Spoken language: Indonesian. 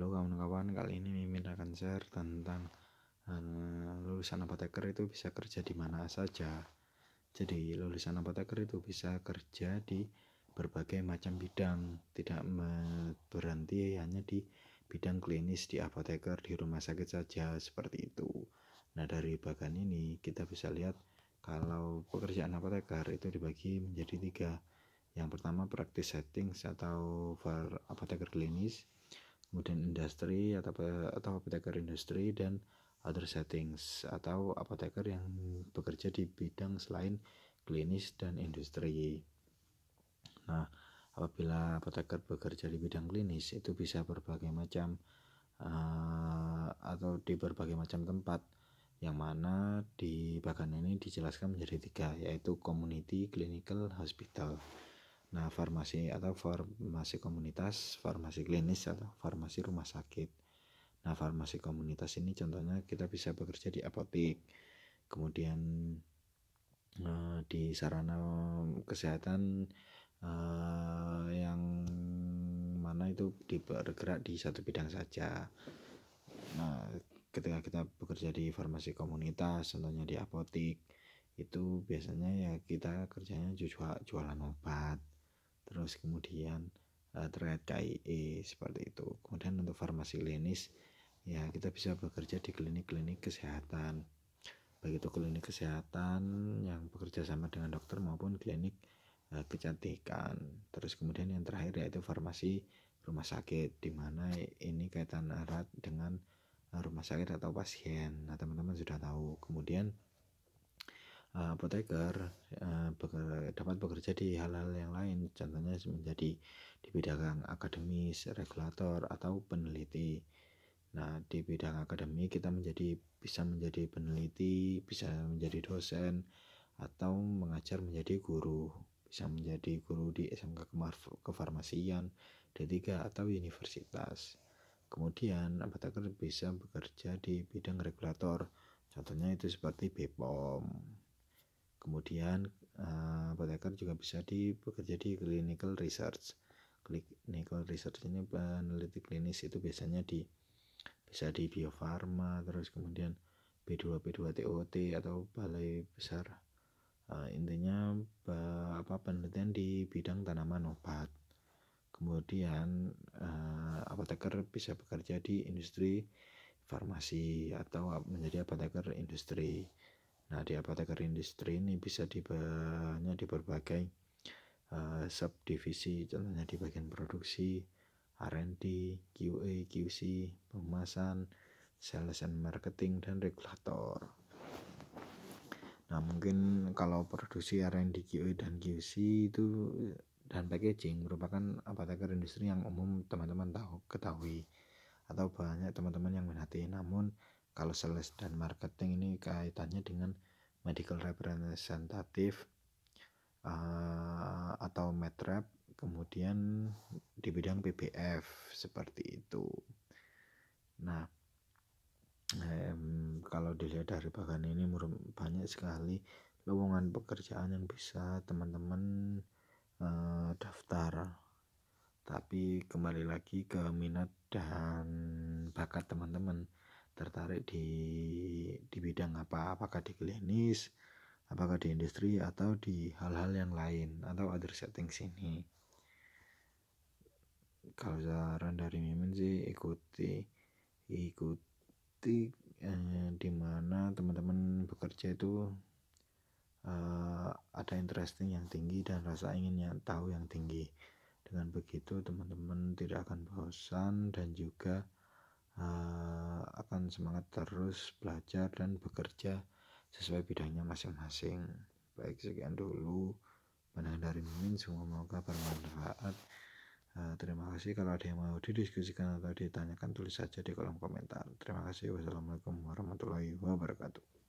Halo kawan-kawan, kali ini Mimin akan share tentang uh, lulusan apoteker itu bisa kerja di mana saja. Jadi lulusan apoteker itu bisa kerja di berbagai macam bidang, tidak berhenti hanya di bidang klinis di apoteker di rumah sakit saja seperti itu. Nah dari bagian ini kita bisa lihat kalau pekerjaan apoteker itu dibagi menjadi tiga. Yang pertama praktis setting atau apoteker klinis kemudian industri atau atau apoteker industri dan other settings atau apoteker yang bekerja di bidang selain klinis dan industri. Nah, apabila apoteker bekerja di bidang klinis itu bisa berbagai macam uh, atau di berbagai macam tempat yang mana di bagian ini dijelaskan menjadi tiga yaitu community, clinical, hospital. Nah, farmasi atau farmasi komunitas, farmasi klinis atau farmasi rumah sakit. Nah, farmasi komunitas ini contohnya kita bisa bekerja di apotek. Kemudian eh, di sarana kesehatan eh, yang mana itu bergerak di satu bidang saja. Nah, ketika kita bekerja di farmasi komunitas, contohnya di apotek, itu biasanya ya kita kerjanya jual jualan obat terus kemudian uh, terkait KIE seperti itu kemudian untuk farmasi klinis ya kita bisa bekerja di klinik-klinik kesehatan begitu klinik kesehatan yang bekerja sama dengan dokter maupun klinik uh, kecantikan terus kemudian yang terakhir yaitu farmasi rumah sakit di mana ini kaitan erat dengan eh, rumah sakit atau pasien nah teman-teman sudah tahu kemudian Eh, apoteker uh, dapat bekerja di hal-hal yang lain, contohnya menjadi di bidang akademis, regulator, atau peneliti. Nah, di bidang akademik kita menjadi bisa menjadi peneliti, bisa menjadi dosen, atau mengajar menjadi guru, bisa menjadi guru di SMK kefarmasian, D3 atau universitas. Kemudian, apoteker bisa bekerja di bidang regulator, contohnya itu seperti BPOM, Kemudian uh, eh, apoteker juga bisa dipekerja di clinical research. Clinical research ini peneliti klinis itu biasanya di bisa di biofarma terus kemudian B2 B2 TOT atau balai besar. Uh, intinya apa penelitian di bidang tanaman obat. Kemudian uh, eh, apoteker bisa bekerja di industri farmasi atau menjadi apoteker industri Nah, di apoteker industri ini bisa dibanyak di berbagai uh, subdivisi, contohnya di bagian produksi, R&D, QA, QC, pemasan, sales and marketing, dan regulator. Nah, mungkin kalau produksi R&D, QA, dan QC itu dan packaging merupakan apoteker industri yang umum teman-teman tahu ketahui atau banyak teman-teman yang minati. Namun, kalau sales dan marketing ini kaitannya dengan medical representative uh, atau medrep, kemudian di bidang PBF seperti itu nah um, kalau dilihat dari bagan ini banyak sekali lowongan pekerjaan yang bisa teman-teman uh, daftar tapi kembali lagi ke minat dan bakat teman-teman tertarik di di bidang apa apakah di klinis apakah di industri atau di hal-hal yang lain atau other setting ini kalau saran dari Mimin sih ikuti ikuti eh, di mana teman-teman bekerja itu eh, ada interesting yang tinggi dan rasa ingin yang tahu yang tinggi dengan begitu teman-teman tidak akan bosan dan juga Eh, akan semangat terus belajar dan bekerja sesuai bidangnya masing-masing. Baik sekian dulu Benar dari Mimin semoga bermanfaat. Eh, terima kasih kalau ada yang mau didiskusikan atau ditanyakan tulis saja di kolom komentar. Terima kasih. Wassalamualaikum warahmatullahi wabarakatuh.